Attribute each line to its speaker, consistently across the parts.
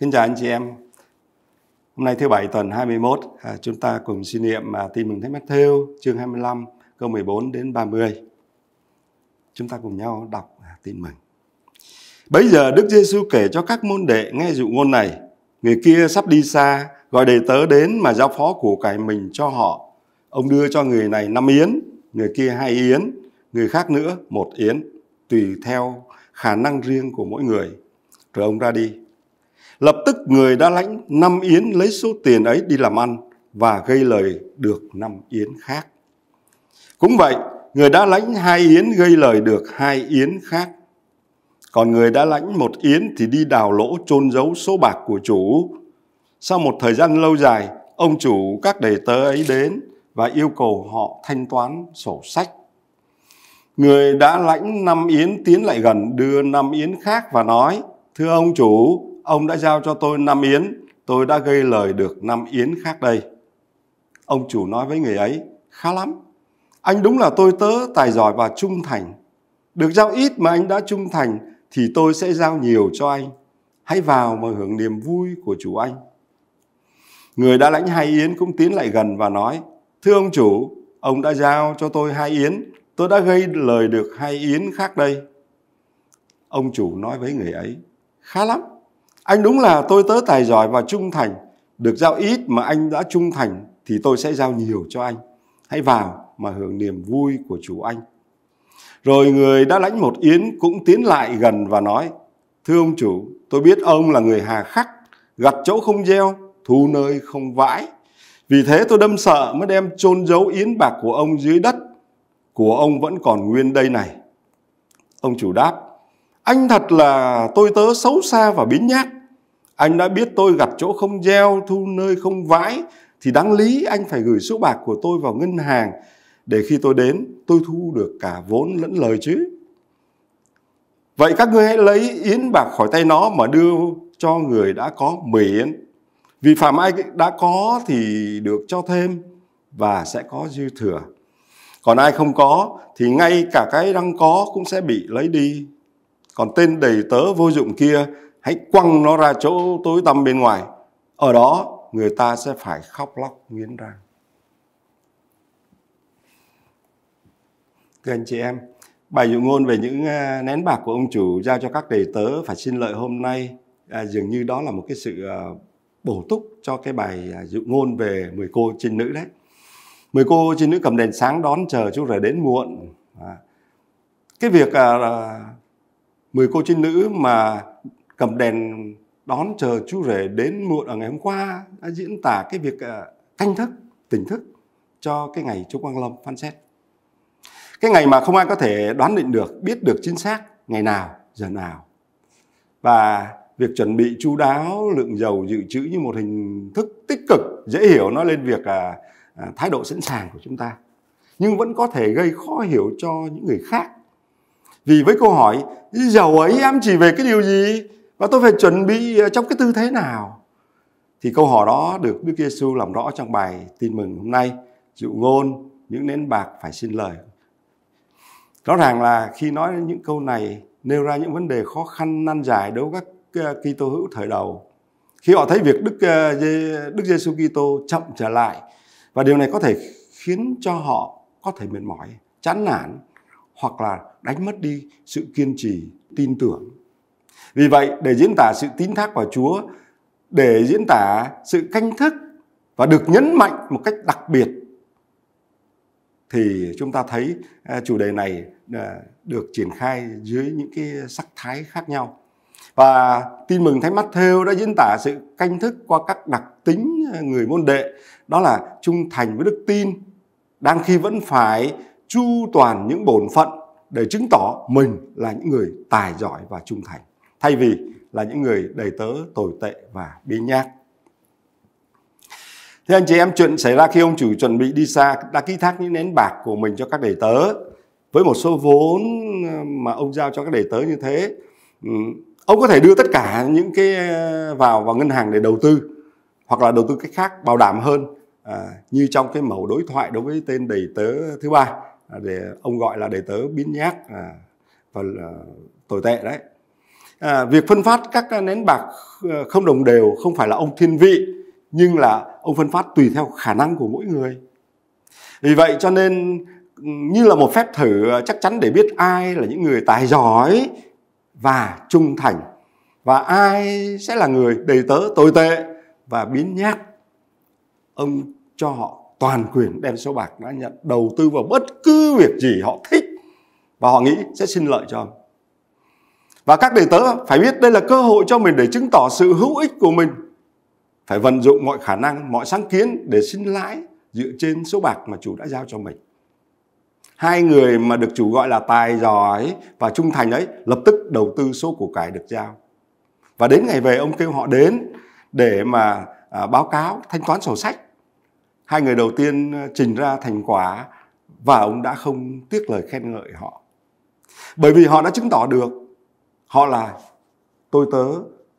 Speaker 1: Kính chào anh chị em. Hôm nay thứ bảy tuần 21, à, chúng ta cùng suy niệm mà tin mừng Thánh Matthew chương 25 câu 14 đến 30. Chúng ta cùng nhau đọc à, tin mừng. Bấy giờ Đức Giêsu kể cho các môn đệ nghe dụ ngôn này, người kia sắp đi xa, gọi đệ tớ đến mà giao phó của cải mình cho họ. Ông đưa cho người này năm yến, người kia hai yến, người khác nữa một yến, tùy theo khả năng riêng của mỗi người. Rồi ông ra đi, Lập tức người đã lãnh năm yến lấy số tiền ấy đi làm ăn và gây lời được năm yến khác. Cũng vậy, người đã lãnh hai yến gây lời được hai yến khác. Còn người đã lãnh một yến thì đi đào lỗ chôn giấu số bạc của chủ. Sau một thời gian lâu dài, ông chủ các đầy tớ ấy đến và yêu cầu họ thanh toán sổ sách. Người đã lãnh năm yến tiến lại gần đưa năm yến khác và nói: "Thưa ông chủ, ông đã giao cho tôi năm yến, tôi đã gây lời được năm yến khác đây. Ông chủ nói với người ấy, khá lắm. Anh đúng là tôi tớ tài giỏi và trung thành. Được giao ít mà anh đã trung thành thì tôi sẽ giao nhiều cho anh. Hãy vào mà hưởng niềm vui của chủ anh. Người đã lãnh hai yến cũng tiến lại gần và nói, Thưa ông chủ, ông đã giao cho tôi hai yến, tôi đã gây lời được hai yến khác đây. Ông chủ nói với người ấy, khá lắm, anh đúng là tôi tớ tài giỏi và trung thành, được giao ít mà anh đã trung thành thì tôi sẽ giao nhiều cho anh. Hãy vào mà hưởng niềm vui của chủ anh. Rồi người đã lãnh một yến cũng tiến lại gần và nói, Thưa ông chủ, tôi biết ông là người hà khắc, gặt chỗ không gieo, thu nơi không vãi. Vì thế tôi đâm sợ mới đem chôn giấu yến bạc của ông dưới đất, của ông vẫn còn nguyên đây này. Ông chủ đáp, anh thật là tôi tớ xấu xa và biến nhát. Anh đã biết tôi gặt chỗ không gieo, thu nơi không vãi, thì đáng lý anh phải gửi số bạc của tôi vào ngân hàng để khi tôi đến tôi thu được cả vốn lẫn lời chứ. Vậy các ngươi hãy lấy yến bạc khỏi tay nó mà đưa cho người đã có 10 yến. Vì phạm ai đã có thì được cho thêm và sẽ có dư thừa. Còn ai không có thì ngay cả cái đang có cũng sẽ bị lấy đi còn tên đầy tớ vô dụng kia hãy quăng nó ra chỗ tối tăm bên ngoài ở đó người ta sẽ phải khóc lóc nghiến răng thưa anh chị em bài dụ ngôn về những à, nén bạc của ông chủ giao cho các đầy tớ phải xin lợi hôm nay à, dường như đó là một cái sự à, bổ túc cho cái bài dụ ngôn về mười cô trinh nữ đấy mười cô trinh nữ cầm đèn sáng đón chờ chú rể đến muộn cái việc 10 cô trinh nữ mà cầm đèn đón chờ chú rể đến muộn ở ngày hôm qua đã diễn tả cái việc ờ, canh thức, tỉnh thức cho cái ngày Chúa Quang Lâm phán xét. Cái ngày mà không ai có thể đoán định được, biết được chính xác ngày nào, giờ nào. Và việc chuẩn bị chú đáo lượng dầu dự trữ như một hình thức tích cực dễ hiểu nó lên việc à, à, thái độ sẵn sàng của chúng ta nhưng vẫn có thể gây khó hiểu cho những người khác vì với câu hỏi, dầu ấy em chỉ về cái điều gì? Và tôi phải chuẩn bị ờ, trong cái tư thế nào? Thì câu hỏi đó được Đức giê Giêsu làm rõ trong bài tin mừng hôm nay. Dụ ngôn, những nến bạc phải xin lời. Rõ ràng là khi nói những câu này nêu ra những vấn đề khó khăn nan giải đối với các ờ, Kitô hữu thời đầu. Khi họ thấy việc Đức ờ, Đức Giêsu Kitô chậm trở lại và điều này có thể khiến cho họ có thể mệt mỏi, chán nản hoặc là đánh mất đi sự kiên trì, tin tưởng. Vì vậy, để diễn tả sự tín thác vào Chúa, để diễn tả sự canh thức và được nhấn mạnh một cách đặc biệt thì chúng ta thấy à, chủ đề này à, được triển khai dưới những cái sắc thái khác nhau. Và tin mừng Thánh Matthew đã diễn tả sự canh thức qua các đặc tính à, người môn đệ, đó là trung thành với đức tin, đang khi vẫn phải chu toàn những bổn phận để chứng tỏ mình là những người tài giỏi và trung thành thay vì là những người đầy tớ tồi tệ và bi nhát. Thế anh chị em chuyện xảy ra khi ông chủ chuẩn bị đi xa đã ký thác những nén bạc của mình cho các đầy tớ với một số vốn ờ, mà ông giao cho các đầy tớ như thế ừ, ông có thể đưa tất cả những cái ờ, vào vào ngân hàng để đầu tư hoặc là đầu tư cách khác bảo đảm hơn à, như trong cái mẫu đối thoại đối với tên đầy tớ thứ ba À, để ông gọi là đầy tớ biến nhác à, và à, tồi tệ đấy à, việc phân phát các nén bạc ờ, không đồng đều không phải là ông thiên vị nhưng là ông phân phát tùy theo khả năng của mỗi người vì vậy cho nên như là một phép thử ờ, chắc chắn để biết ai là những người tài giỏi và trung thành và ai sẽ là người đầy tớ tồi tệ và biến nhát ông cho họ toàn quyền đem số bạc đã nhận đầu tư vào bất cứ việc gì họ thích và họ nghĩ sẽ sinh lợi cho ông. Và các đầy tớ phải biết đây là cơ hội cho mình để chứng tỏ sự hữu ích của mình. Phải vận dụng mọi khả năng, mọi sáng kiến để sinh lãi dựa trên số bạc mà chủ đã giao cho mình. Hai người mà được chủ gọi là tài giỏi và trung thành ấy lập tức đầu tư số của cải được giao. Và đến ngày về ông kêu họ đến để mà à, báo cáo thanh toán sổ sách hai người đầu tiên ờ, trình ra thành quả và ông đã không tiếc lời khen ngợi họ bởi vì họ đã chứng tỏ được họ là tôi tớ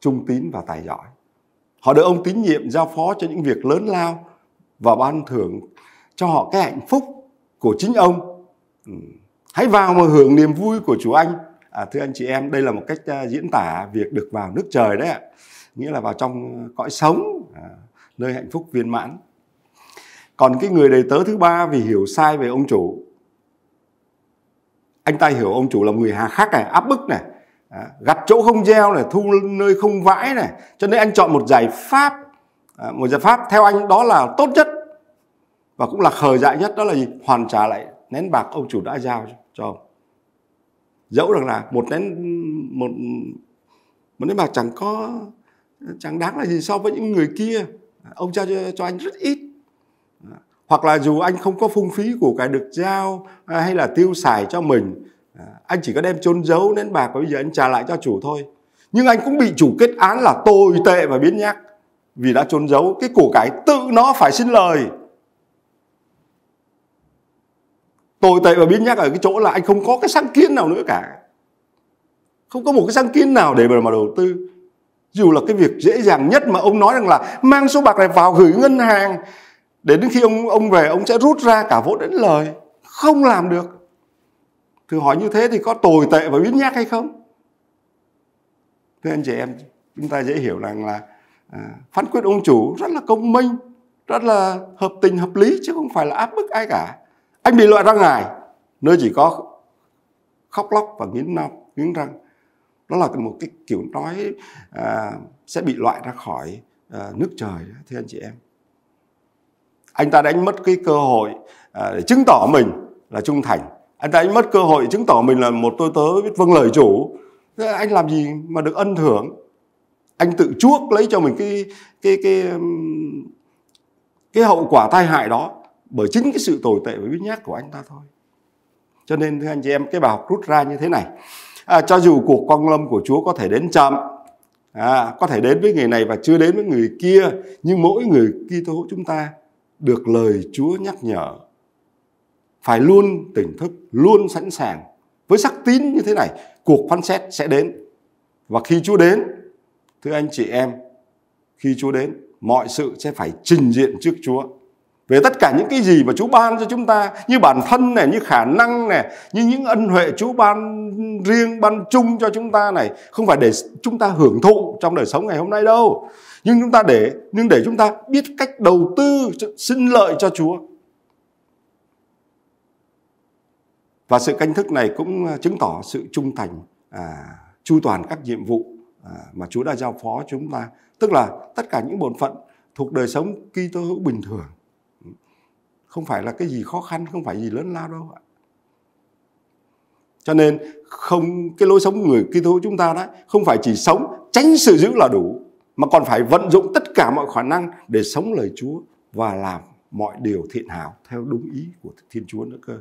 Speaker 1: trung tín và tài giỏi họ được ông tín nhiệm giao phó cho những việc lớn lao và ban thưởng cho họ cái hạnh phúc của chính ông ừ. hãy vào mà hưởng niềm vui của chủ anh à, thưa anh chị em đây là một cách ờ, diễn tả việc được vào nước trời đấy ạ nghĩa là vào trong ờ, cõi sống à, nơi hạnh phúc viên mãn còn cái người đầy tớ thứ ba vì hiểu sai về ông chủ anh ta hiểu ông chủ là người hà khắc này áp bức này à, gặt chỗ không gieo này thu nơi không vãi này cho nên anh chọn một giải pháp à, một giải pháp theo anh đó là tốt nhất và cũng là khờ dại nhất đó là gì hoàn trả lại nén bạc ông chủ đã giao cho ông dẫu rằng là một nén một một nén bạc chẳng có chẳng đáng là gì so với những người kia ông giao cho, cho anh rất ít hoặc là dù anh không có phung phí của cái được giao à, hay là tiêu xài cho mình à, anh chỉ có đem trôn giấu đến bạc và bây giờ anh trả lại cho chủ thôi nhưng anh cũng bị chủ kết án là tồi tệ và biến nhắc vì đã trôn giấu cái của cái tự nó phải xin lời tồi tệ và biến nhắc ở cái chỗ là anh không có cái sáng kiến nào nữa cả không có một cái sáng kiến nào để mà đầu tư dù là cái việc dễ dàng nhất mà ông nói rằng là mang số bạc này vào gửi ngân hàng đến khi ông ông về ông sẽ rút ra cả vốn lẫn lời không làm được thử hỏi như thế thì có tồi tệ và biến nhác hay không thưa anh chị em chúng ta dễ hiểu rằng là à, phán quyết ông chủ rất là công minh rất là hợp tình hợp lý chứ không phải là áp bức ai cả anh bị loại ra ngài nơi chỉ có khóc lóc và nghiến nọc nghiến răng đó là một cái kiểu nói à, sẽ bị loại ra khỏi à, nước trời thưa anh chị em anh ta đánh mất cái cơ hội à, để chứng tỏ mình là trung thành anh ta đánh mất cơ hội chứng tỏ mình là một tôi tớ biết vâng lời chủ Thế anh làm gì mà được ân thưởng anh tự chuốc lấy cho mình cái cái cái cái, hậu quả tai hại đó bởi chính cái sự tồi tệ và biết nhát của anh ta thôi cho nên thưa anh chị em cái bài học rút ra như thế này à, cho dù cuộc quang lâm của chúa có thể đến chậm à, có thể đến với người này và chưa đến với người kia nhưng mỗi người Kitô hữu chúng ta được lời Chúa nhắc nhở phải luôn tỉnh thức, luôn sẵn sàng. Với sắc tín như thế này, cuộc phán xét sẽ đến. Và khi Chúa đến, thưa anh chị em, khi Chúa đến, mọi sự sẽ phải trình diện trước Chúa. Về tất cả những cái gì mà Chúa ban cho chúng ta, như bản thân này, như khả năng này, như những ân huệ Chúa ban riêng, ban chung cho chúng ta này, không phải để chúng ta hưởng thụ trong đời sống ngày hôm nay đâu nhưng chúng ta để nhưng để chúng ta biết cách đầu tư sinh lợi cho Chúa và sự canh thức này cũng à, chứng tỏ sự trung thành à, chu toàn các nhiệm vụ à, mà Chúa đã giao phó chúng ta tức là tất cả những bổn phận thuộc đời sống Kitô hữu bình thường không phải là cái gì khó khăn không phải gì lớn lao đâu ạ cho nên không cái lối sống người Kitô hữu chúng ta đấy không phải chỉ sống tránh sự giữ là đủ mà còn phải vận dụng tất cả mọi khả năng để sống lời Chúa và làm mọi điều thiện hảo theo đúng ý của Thiên Chúa nữa cơ.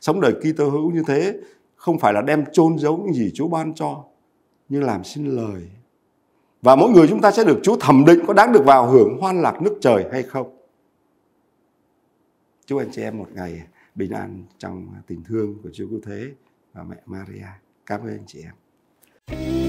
Speaker 1: Sống đời Kitô hữu như thế không phải là đem chôn giấu những gì Chúa ban cho, nhưng làm xin lời. Và mỗi người chúng ta sẽ được Chúa thẩm định có đáng được vào hưởng hoan lạc nước trời hay không. Chúc anh chị em một ngày bình an trong tình thương của Chúa Cứu Thế và mẹ Maria. Cảm ơn anh chị em.